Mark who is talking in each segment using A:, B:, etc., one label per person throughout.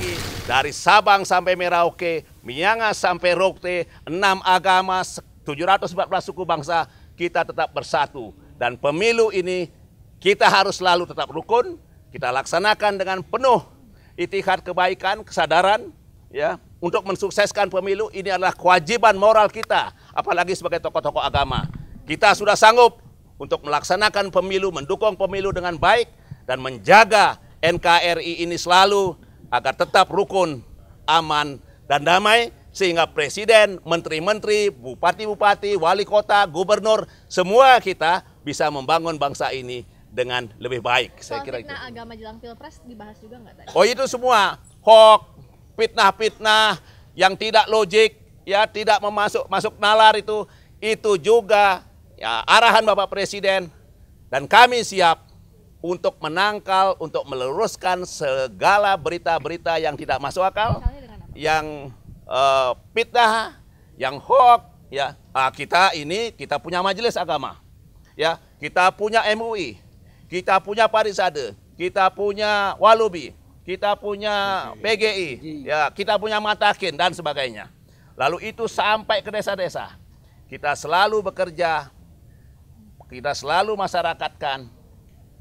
A: lagi dari Sabang sampai Merauke, Miangas sampai Rokte, enam agama, 714 suku bangsa, kita tetap bersatu. Dan pemilu ini kita harus selalu tetap rukun, kita laksanakan dengan penuh itikad kebaikan, kesadaran, ya untuk mensukseskan pemilu ini adalah kewajiban moral kita, apalagi sebagai tokoh-tokoh agama. Kita sudah sanggup untuk melaksanakan pemilu, mendukung pemilu dengan baik, dan menjaga NKRI ini selalu agar tetap rukun, aman, dan damai sehingga presiden, menteri-menteri, bupati-bupati, wali kota, gubernur, semua kita bisa membangun bangsa ini dengan lebih baik. Soal Saya kira fitnah itu. agama jelang pilpres dibahas juga nggak tadi? Oh itu semua hoax, fitnah-fitnah yang tidak logik, ya tidak memasuk masuk nalar itu, itu juga ya, arahan Bapak Presiden dan kami siap untuk menangkal, untuk meluruskan segala berita-berita yang tidak masuk akal, yang uh, fitnah, yang hoax, ya. Nah, kita ini kita punya majelis agama. Ya, kita punya MUI, kita punya Parisade, kita punya Walubi, kita punya PGI, ya, kita punya Matakin dan sebagainya. Lalu itu sampai ke desa-desa. Kita selalu bekerja, kita selalu masyarakatkan,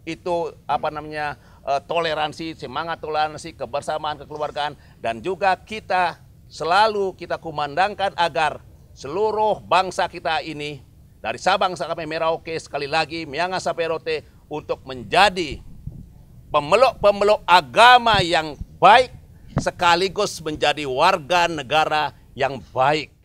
A: itu apa namanya eh, toleransi, semangat toleransi, kebersamaan, kekeluargaan dan juga kita selalu kita kumandangkan agar seluruh bangsa kita ini dari Sabang sampai Merauke sekali lagi Miangas sampai Rote untuk menjadi pemeluk-pemeluk agama yang baik sekaligus menjadi warga negara yang baik.